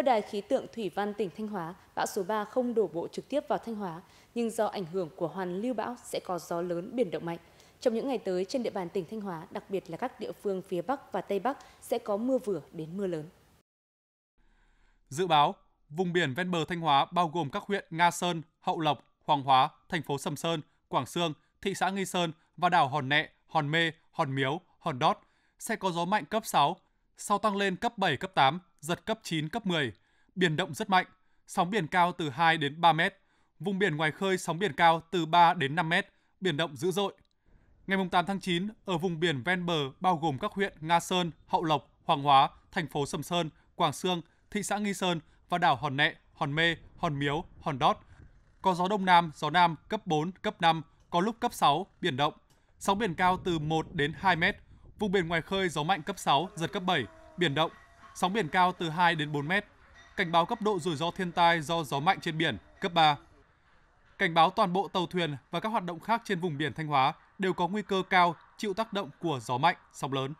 Theo Đài khí tượng Thủy văn tỉnh Thanh Hóa, bão số 3 không đổ bộ trực tiếp vào Thanh Hóa, nhưng do ảnh hưởng của hoàn lưu bão sẽ có gió lớn biển động mạnh. Trong những ngày tới, trên địa bàn tỉnh Thanh Hóa, đặc biệt là các địa phương phía Bắc và Tây Bắc sẽ có mưa vừa đến mưa lớn. Dự báo, vùng biển ven bờ Thanh Hóa bao gồm các huyện Nga Sơn, Hậu Lộc, Hoàng Hóa, thành phố Sầm Sơn, Quảng Sương, thị xã Nghi Sơn và đảo Hòn Nẹ, Hòn Mê, Hòn Miếu, Hòn Đót sẽ có gió mạnh cấp 6, sau tăng lên cấp 7, cấp 8, giật cấp 9, cấp 10, biển động rất mạnh, sóng biển cao từ 2 đến 3 mét, vùng biển ngoài khơi sóng biển cao từ 3 đến 5 mét, biển động dữ dội. Ngày 8 tháng 9, ở vùng biển ven bờ bao gồm các huyện Nga Sơn, Hậu Lộc, Hoàng Hóa, thành phố Sầm Sơn, Quảng Sương, thị xã Nghi Sơn và đảo Hòn Nẹ, Hòn Mê, Hòn Miếu, Hòn Đót. Có gió đông nam, gió nam cấp 4, cấp 5, có lúc cấp 6, biển động. Sóng biển cao từ 1 đến 2 mét. Vùng biển ngoài khơi gió mạnh cấp 6, giật cấp 7, biển động, sóng biển cao từ 2 đến 4 mét. Cảnh báo cấp độ rủi ro thiên tai do gió mạnh trên biển, cấp 3. Cảnh báo toàn bộ tàu thuyền và các hoạt động khác trên vùng biển Thanh Hóa đều có nguy cơ cao chịu tác động của gió mạnh, sóng lớn.